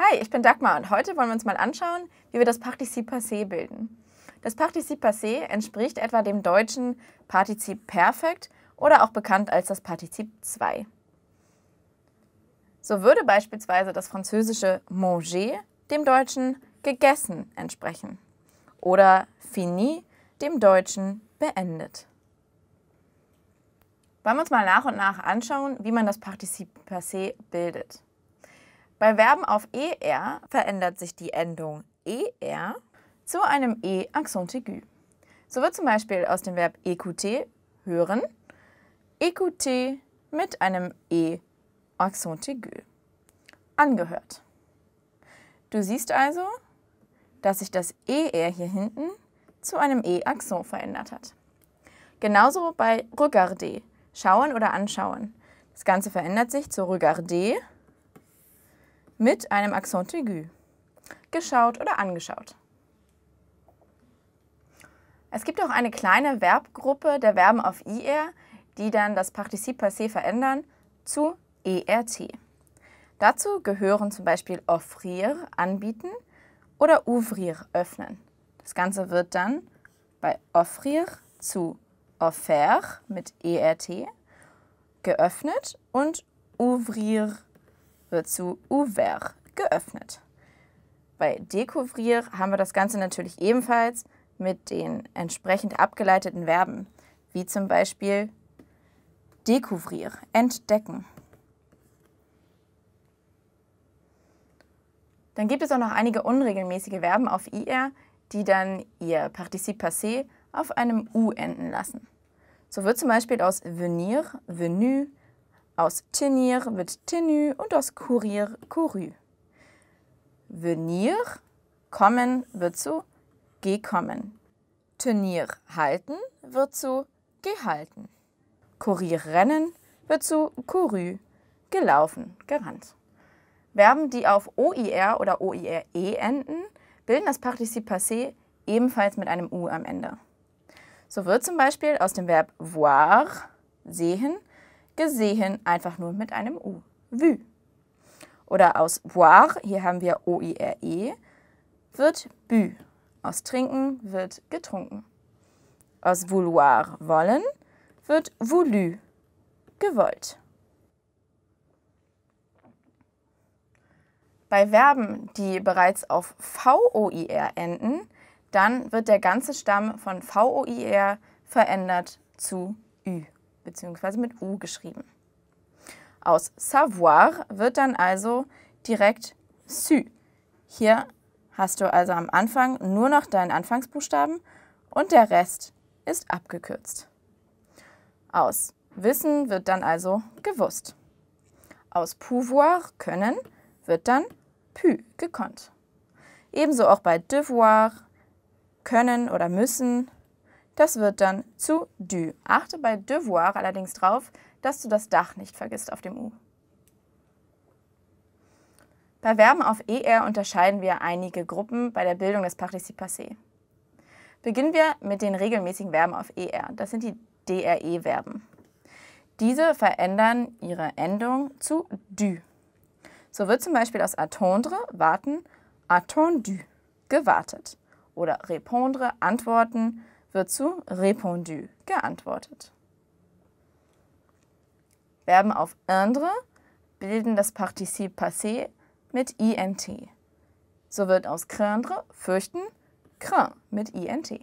Hi, ich bin Dagmar und heute wollen wir uns mal anschauen, wie wir das Partizip passé bilden. Das Partizip passé entspricht etwa dem deutschen Partizip perfekt oder auch bekannt als das Partizip 2. So würde beispielsweise das französische manger dem deutschen gegessen entsprechen oder fini dem deutschen beendet. Wollen wir uns mal nach und nach anschauen, wie man das Partizip passé bildet. Bei Verben auf er verändert sich die Endung er zu einem e accent aigu. So wird zum Beispiel aus dem Verb écouter, e hören, écouter e mit einem e accent aigu. Angehört. Du siehst also, dass sich das er hier hinten zu einem e axon verändert hat. Genauso bei regarder, schauen oder anschauen. Das Ganze verändert sich zu regarder mit einem Accent aigu. Geschaut oder angeschaut. Es gibt auch eine kleine Verbgruppe der Verben auf IR, die dann das Partizip passé verändern zu ERT. Dazu gehören zum Beispiel offrir, anbieten oder ouvrir, öffnen. Das Ganze wird dann bei offrir zu offert mit ERT geöffnet und ouvrir öffnen wird zu ouvert, geöffnet. Bei découvrir haben wir das Ganze natürlich ebenfalls mit den entsprechend abgeleiteten Verben, wie zum Beispiel découvrir, entdecken. Dann gibt es auch noch einige unregelmäßige Verben auf IR, die dann ihr Partizip passé auf einem U enden lassen. So wird zum Beispiel aus venir, venu, aus tenir wird tenue und aus courir couru. Venir, kommen, wird zu gekommen. Tenir, halten, wird zu gehalten. Courir, rennen, wird zu couru, gelaufen, gerannt. Verben, die auf OIR oder OIRE enden, bilden das Partizip passé ebenfalls mit einem U am Ende. So wird zum Beispiel aus dem Verb voir, sehen, gesehen, einfach nur mit einem U. Vue. Oder aus boire, hier haben wir O-I-R-E, wird bu. Aus trinken wird getrunken. Aus vouloir, wollen, wird voulu, gewollt. Bei Verben, die bereits auf V-O-I-R enden, dann wird der ganze Stamm von V-O-I-R verändert zu Ü bzw. mit U geschrieben. Aus savoir wird dann also direkt su. Hier hast du also am Anfang nur noch deinen Anfangsbuchstaben und der Rest ist abgekürzt. Aus Wissen wird dann also gewusst. Aus pouvoir, können, wird dann pu, gekonnt. Ebenso auch bei devoir, können oder müssen das wird dann zu du. Achte bei devoir allerdings darauf, dass du das Dach nicht vergisst auf dem U. Bei Verben auf ER unterscheiden wir einige Gruppen bei der Bildung des Partizip Passé. Beginnen wir mit den regelmäßigen Verben auf ER. Das sind die DRE-Verben. Diese verändern ihre Endung zu du. So wird zum Beispiel aus attendre, warten, attendu, gewartet. Oder répondre, antworten, wird zu répondu geantwortet. Verben auf indre bilden das Partizip passé mit int. So wird aus craindre fürchten craint mit int.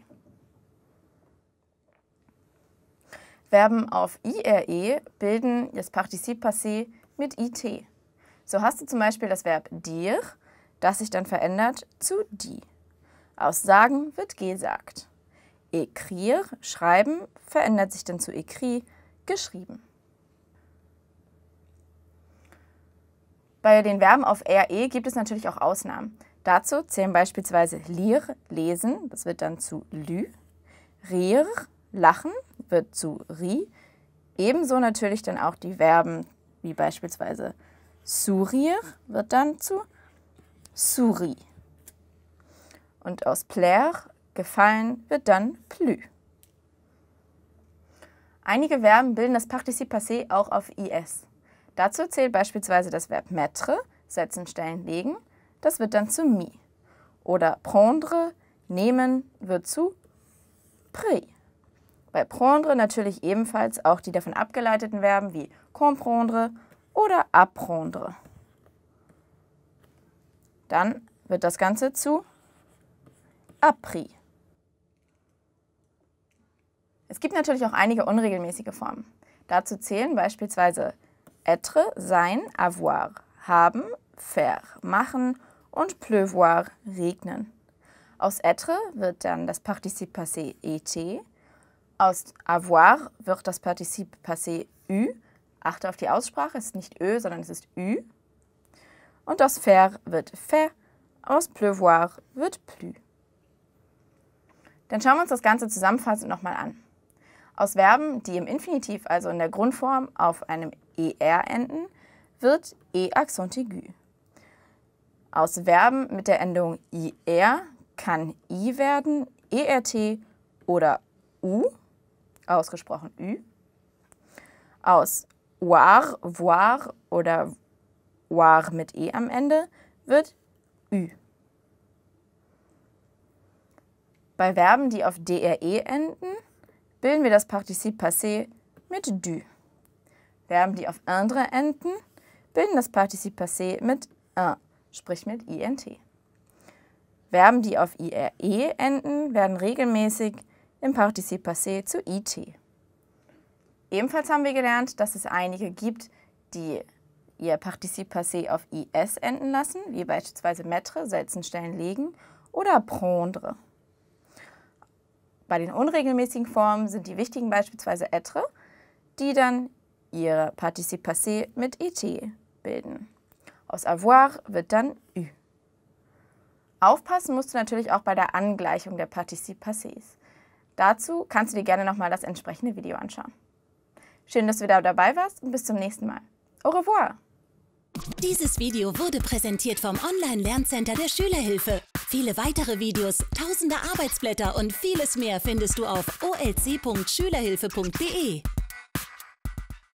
Verben auf ire bilden das Partizip passé mit it. So hast du zum Beispiel das Verb dir, das sich dann verändert zu die. Aus sagen wird gesagt. Ekrir, schreiben, verändert sich dann zu ekri, geschrieben. Bei den Verben auf RE gibt es natürlich auch Ausnahmen. Dazu zählen beispielsweise lir, lesen, das wird dann zu lü, rir, lachen, wird zu ri, ebenso natürlich dann auch die Verben wie beispielsweise surir, wird dann zu suri. Und aus plaire, Gefallen wird dann plus. Einige Verben bilden das Partizip passé auch auf is. Dazu zählt beispielsweise das Verb mettre, setzen, stellen, legen. Das wird dann zu mi. Oder prendre, nehmen, wird zu pris. Bei prendre natürlich ebenfalls auch die davon abgeleiteten Verben wie comprendre oder apprendre. Dann wird das Ganze zu appris. Es gibt natürlich auch einige unregelmäßige Formen. Dazu zählen beispielsweise être, sein, avoir, haben, faire, machen und pleuvoir, regnen. Aus être wird dann das Partizip passé et, aus avoir wird das Partizip passé ü, achte auf die Aussprache, es ist nicht ö, sondern es ist ü, und aus faire wird faire, aus pleuvoir wird plus. Dann schauen wir uns das Ganze zusammenfassend nochmal an. Aus Verben, die im Infinitiv, also in der Grundform, auf einem er enden, wird e accent aigu. Aus Verben mit der Endung ir kann i werden, ert oder u, ausgesprochen ü. Aus war, voir oder war mit e am Ende wird ü. Bei Verben, die auf dre enden, bilden wir das Partizip passé mit du. Verben, die auf andre enden, bilden das Partizip passé mit un, sprich mit int. Verben, die auf ire enden, werden regelmäßig im Partizip passé zu it. Ebenfalls haben wir gelernt, dass es einige gibt, die ihr Partizip passé auf is enden lassen, wie beispielsweise mettre, setzen, stellen, legen oder prendre. Bei den unregelmäßigen Formen sind die wichtigen beispielsweise etre, die dann ihre Partizip passé mit IT bilden. Aus avoir wird dann ü. Aufpassen musst du natürlich auch bei der Angleichung der Partizip passés. Dazu kannst du dir gerne nochmal das entsprechende Video anschauen. Schön, dass du wieder dabei warst und bis zum nächsten Mal. Au revoir! Dieses Video wurde präsentiert vom Online-Lerncenter der Schülerhilfe. Viele weitere Videos, tausende Arbeitsblätter und vieles mehr findest du auf olc.schülerhilfe.de.